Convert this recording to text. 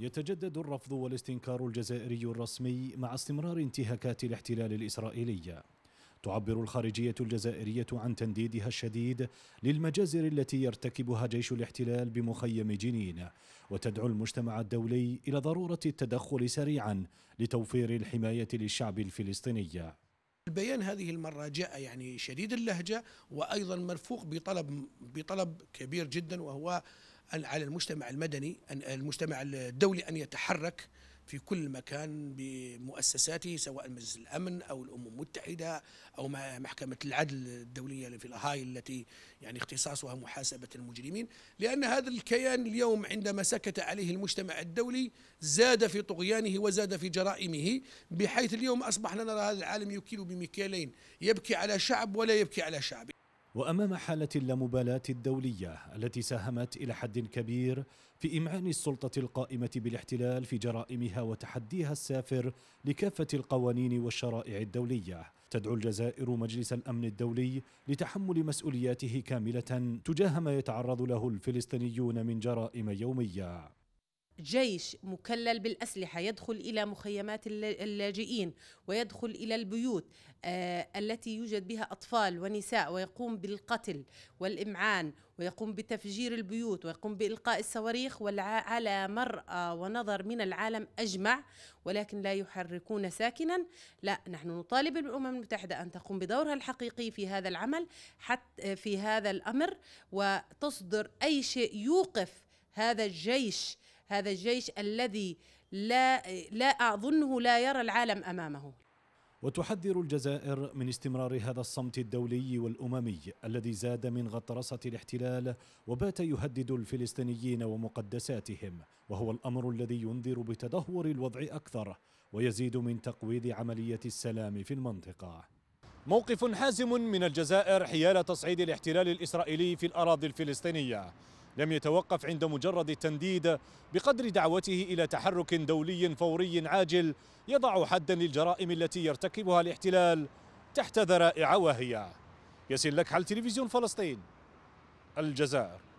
يتجدد الرفض والاستنكار الجزائري الرسمي مع استمرار انتهاكات الاحتلال الإسرائيلي تعبر الخارجية الجزائرية عن تنديدها الشديد للمجازر التي يرتكبها جيش الاحتلال بمخيم جنين وتدعو المجتمع الدولي إلى ضرورة التدخل سريعا لتوفير الحماية للشعب الفلسطيني البيان هذه المرة جاء يعني شديد اللهجة وأيضا مرفوق بطلب بطلب كبير جدا وهو على المجتمع المدني المجتمع الدولي أن يتحرك في كل مكان بمؤسساته سواء مجلس الامن او الامم المتحده او محكمه العدل الدوليه في الهاي التي يعني اختصاصها محاسبه المجرمين لان هذا الكيان اليوم عندما سكت عليه المجتمع الدولي زاد في طغيانه وزاد في جرائمه بحيث اليوم اصبحنا نرى هذا العالم يكيل بمكيالين يبكي على شعب ولا يبكي على شعب وامام حاله اللامبالاه الدوليه التي ساهمت الى حد كبير في امعان السلطه القائمه بالاحتلال في جرائمها وتحديها السافر لكافه القوانين والشرائع الدوليه تدعو الجزائر مجلس الامن الدولي لتحمل مسؤولياته كامله تجاه ما يتعرض له الفلسطينيون من جرائم يوميه جيش مكلل بالأسلحة يدخل إلى مخيمات اللاجئين ويدخل إلى البيوت آه، التي يوجد بها أطفال ونساء ويقوم بالقتل والإمعان ويقوم بتفجير البيوت ويقوم بإلقاء الصواريخ على مرأى ونظر من العالم أجمع ولكن لا يحركون ساكنا لا نحن نطالب الأمم المتحدة أن تقوم بدورها الحقيقي في هذا العمل حتى في هذا الأمر وتصدر أي شيء يوقف هذا الجيش هذا الجيش الذي لا لا اظنه لا يرى العالم امامه وتحذر الجزائر من استمرار هذا الصمت الدولي والاممي الذي زاد من غطرسه الاحتلال وبات يهدد الفلسطينيين ومقدساتهم وهو الامر الذي ينذر بتدهور الوضع اكثر ويزيد من تقويض عمليه السلام في المنطقه موقف حازم من الجزائر حيال تصعيد الاحتلال الاسرائيلي في الاراضي الفلسطينيه لم يتوقف عند مجرد التنديد بقدر دعوته إلى تحرك دولي فوري عاجل يضع حدا للجرائم التي يرتكبها الاحتلال تحت ذرائع واهية ياسين لكحل تلفزيون فلسطين الجزائر